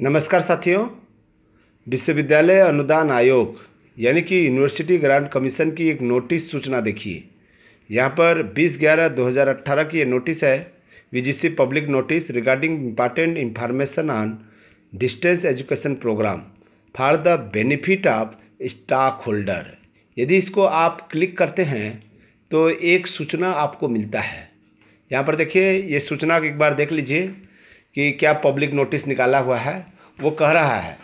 नमस्कार साथियों विश्वविद्यालय अनुदान आयोग यानी कि यूनिवर्सिटी ग्रांट कमीशन की एक नोटिस सूचना देखिए यहाँ पर 20 ग्यारह 2018 की ये नोटिस है UGC public notice regarding important information on distance education programme for the benefit of stakeholder यदि इसको आप क्लिक करते हैं तो एक सूचना आपको मिलता है यहाँ पर देखिए ये सूचना एक बार देख लीजिए कि क्या पब्लिक नोटिस निकाला हुआ है वो कह रहा है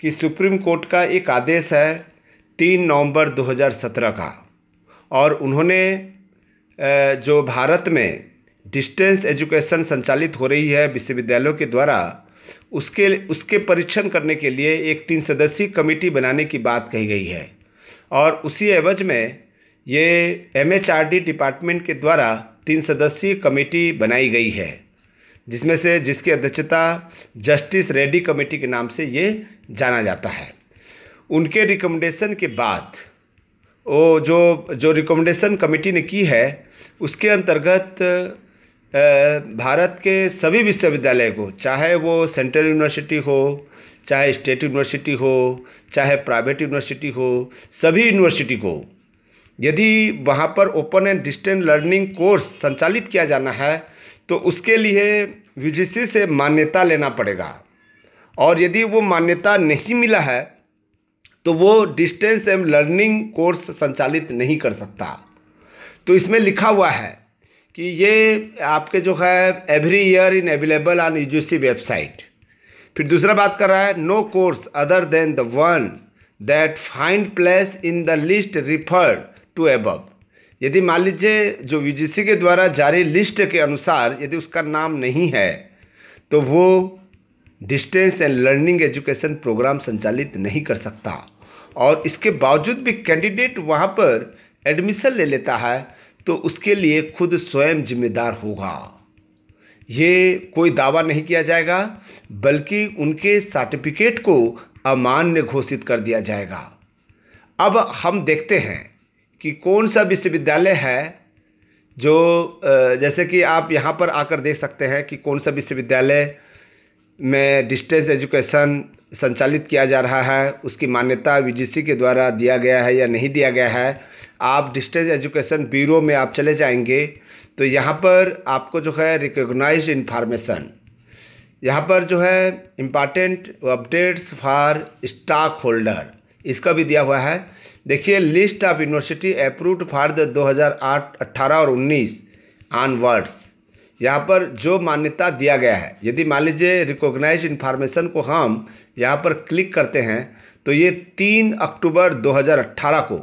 कि सुप्रीम कोर्ट का एक आदेश है तीन नवंबर 2017 का और उन्होंने जो भारत में डिस्टेंस एजुकेशन संचालित हो रही है विश्वविद्यालयों के द्वारा उसके उसके परीक्षण करने के लिए एक तीन सदस्यीय कमेटी बनाने की बात कही गई है और उसी एवज में ये एमएचआरडी डिपार्टमेंट के द्वारा तीन सदस्यीय कमेटी बनाई गई है जिसमें से जिसकी अध्यक्षता जस्टिस रेड्डी कमेटी के नाम से ये जाना जाता है उनके रिकमेंडेशन के बाद वो जो जो रिकमेंडेशन कमेटी ने की है उसके अंतर्गत भारत के सभी विश्वविद्यालय को चाहे वो सेंट्रल यूनिवर्सिटी हो चाहे स्टेट यूनिवर्सिटी हो चाहे प्राइवेट यूनिवर्सिटी हो सभी यूनिवर्सिटी को यदि वहाँ पर open and distance learning course संचालित किया जाना है तो उसके लिए यूजीसी से मान्यता लेना पड़ेगा और यदि वो मान्यता नहीं मिला है तो वो डिस्टेंस एंड लर्निंग कोर्स संचालित नहीं कर सकता तो इसमें लिखा हुआ है कि ये आपके जो है every year in available on you website फिर दूसरा बात कर रहा है no course other than the one that find place in the list referred to above यदि मान लीजिए जो यूजीसी के द्वारा जारी लिस्ट के अनुसार यदि उसका नाम नहीं है तो वो distance and learning education programme संचालित नहीं कर सकता और इसके बावजूद भी कैंडिडेट वहाँ पर एडमिशन ले लेता है तो उसके लिए खुद स्वयं जिम्मेदार होगा ये कोई दावा नहीं किया जाएगा बल्कि उनके सर्टिफिकेट को अमान्य घोषित कर दिया जाएगा अब हम देखते हैं कि कौन सा विश्वविद्यालय है जो जैसे कि आप यहाँ पर आकर देख सकते हैं कि कौन सा विश्वविद्यालय में डिस्टेंस एजुकेशन संचालित किया जा रहा है उसकी मान्यता वीजीसी के द्वारा दिया गया है या नहीं दिया गया है आप डिस्टेंस एजुकेशन ब्यूरो में आप चले जाएंगे तो यहाँ पर आपको जो है रिकोगनाइज इन्फॉर्मेशन यहाँ पर जो है important updates for stakeholder इसका भी दिया हुआ है देखिए list of university approved for the 2008 हज़ार और 19 वर्ड्स यहाँ पर जो मान्यता दिया गया है यदि मान लीजिए रिकोगनाइज इन्फॉर्मेशन को हम यहाँ पर क्लिक करते हैं तो ये तीन अक्टूबर 2018 को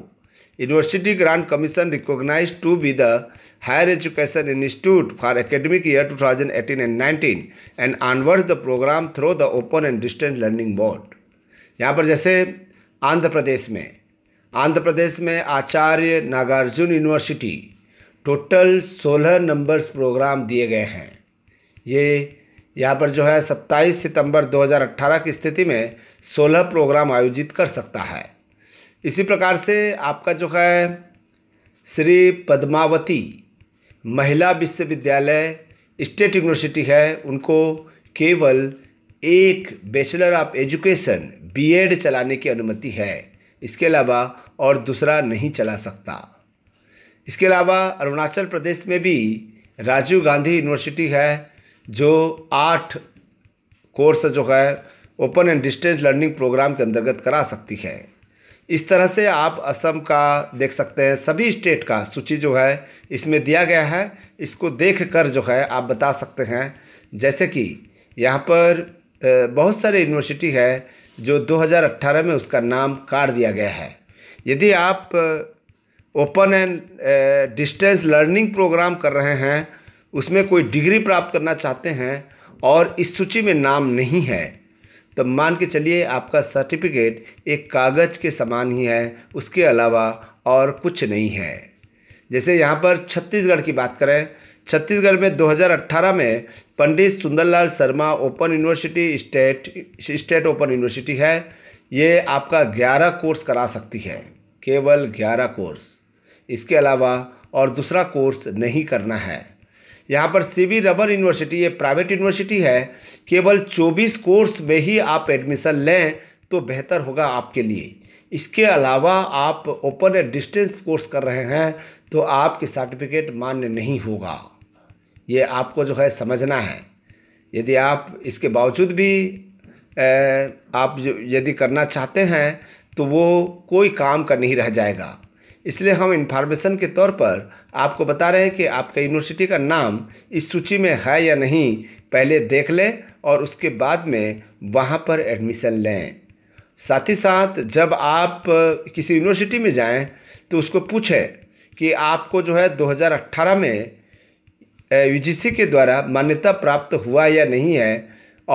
university grant commission recognise to be the higher education institute for academic year 2018 and nineteen and onward the programme through the open and distance learning board यहाँ पर जैसे आंध्र प्रदेश में आंध्र प्रदेश में आचार्य नागार्जुन यूनिवर्सिटी टोटल सोलह नंबर्स प्रोग्राम दिए गए हैं ये यहाँ पर जो है सत्ताईस सितंबर 2018 की स्थिति में सोलह प्रोग्राम आयोजित कर सकता है इसी प्रकार से आपका जो है श्री पद्मावती महिला विश्वविद्यालय स्टेट यूनिवर्सिटी है उनको केवल एक बैचलर ऑफ एजुकेशन बीएड चलाने की अनुमति है इसके अलावा और दूसरा नहीं चला सकता इसके अलावा अरुणाचल प्रदेश में भी राजीव गांधी यूनिवर्सिटी है जो आठ कोर्स जो है open and distance learning programme के अंतर्गत करा सकती है इस तरह से आप असम का देख सकते हैं सभी स्टेट का सूची जो है इसमें दिया गया है इसको देख कर जो है आप बता सकते हैं जैसे कि यहाँ पर बहुत सारे यूनिवर्सिटी है जो 2018 में उसका नाम काट दिया गया है यदि आप open and distance learning programme कर रहे हैं उसमें कोई डिग्री प्राप्त करना चाहते हैं और इस सूची में नाम नहीं है तो मान के चलिए आपका सर्टिफिकेट एक कागज़ के समान ही है उसके अलावा और कुछ नहीं है जैसे यहाँ पर छत्तीसगढ़ की बात करें छत्तीसगढ़ में 2018 में Pandit Sundarlal Sharma Open University state state open university है ये आपका 11 कोर्स करा सकती है केवल 11 कोर्स इसके अलावा और दूसरा कोर्स नहीं करना है यहाँ पर सी वी रबर यूनिवर्सिटी ये प्राइवेट यूनिवर्सिटी है केवल 24 कोर्स में ही आप एडमिशन लें तो बेहतर होगा आपके लिए इसके अलावा आप ओपन एंड डिस्टेंस कोर्स कर रहे हैं तो आपके सर्टिफिकेट मान्य नहीं होगा ये आपको जो है समझना है यदि आप इसके बावजूद भी ए, आप यदि करना चाहते हैं तो वो कोई काम का नहीं रह जाएगा इसलिए हम इन्फॉर्मेशन के तौर पर आपको बता रहे हैं कि आपका यूनिवर्सिटी का नाम इस सूची में है या नहीं पहले देख लें और उसके बाद में वहाँ पर एडमिशन लें साथ ही साथ जब आप किसी यूनिवर्सिटी में जाएं तो उसको पूछें कि आपको जो है 2018 में यूजीसी के द्वारा मान्यता प्राप्त हुआ या नहीं है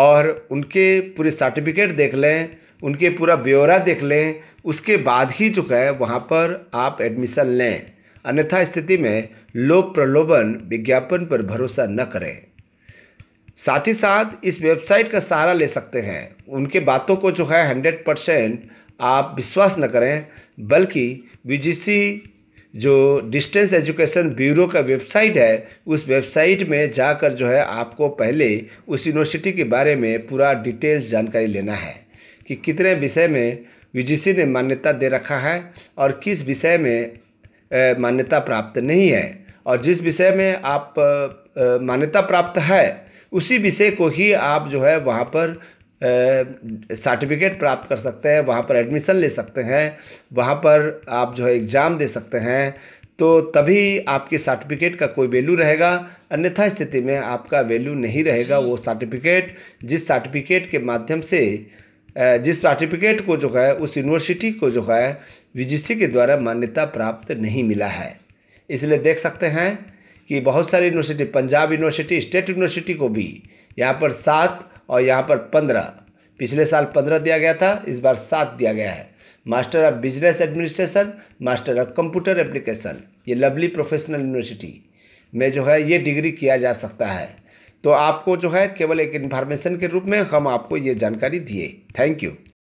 और उनके पूरे सर्टिफिकेट देख लें उनके पूरा ब्यौरा देख लें उसके बाद ही जो है वहाँ पर आप एडमिशन लें अन्यथा स्थिति में लोक प्रलोभन विज्ञापन पर भरोसा न करें साथ ही साथ इस वेबसाइट का सहारा ले सकते हैं उनके बातों को जो है हंड्रेड परसेंट आप विश्वास न करें बल्कि वी जो डिस्टेंस एजुकेशन ब्यूरो का वेबसाइट है उस वेबसाइट में जाकर जो है आपको पहले उस यूनिवर्सिटी के बारे में पूरा डिटेल्स जानकारी लेना है कि कितने विषय में यूजीसी ने मान्यता दे रखा है और किस विषय में मान्यता प्राप्त नहीं है और जिस विषय में आप मान्यता प्राप्त है उसी विषय को ही आप जो है वहाँ पर सर्टिफिकेट प्राप्त कर सकते हैं वहाँ पर एडमिशन ले सकते हैं वहाँ पर आप जो है एग्ज़ाम दे सकते हैं तो तभी आपके सर्टिफिकेट का कोई वैल्यू रहेगा अन्यथा स्थिति में आपका वैल्यू नहीं रहेगा वो सर्टिफिकेट जिस सर्टिफिकेट के माध्यम से जिस सर्टिफिकेट को जो है उस यूनिवर्सिटी को जो है वी के द्वारा मान्यता प्राप्त नहीं मिला है इसलिए देख सकते हैं कि बहुत सारी university Punjab University state university को भी यहाँ पर सात और यहाँ पर पंद्रह पिछले साल पंद्रह दिया गया था इस बार सात दिया गया है master of business administration master of computer application ये लवली प्रोफेशनल यूनिवर्सिटी में जो है ये डिग्री किया जा सकता है तो आपको जो है केवल एक इन्फॉर्मेशन के रूप में हम आपको ये जानकारी दिए थैंक यू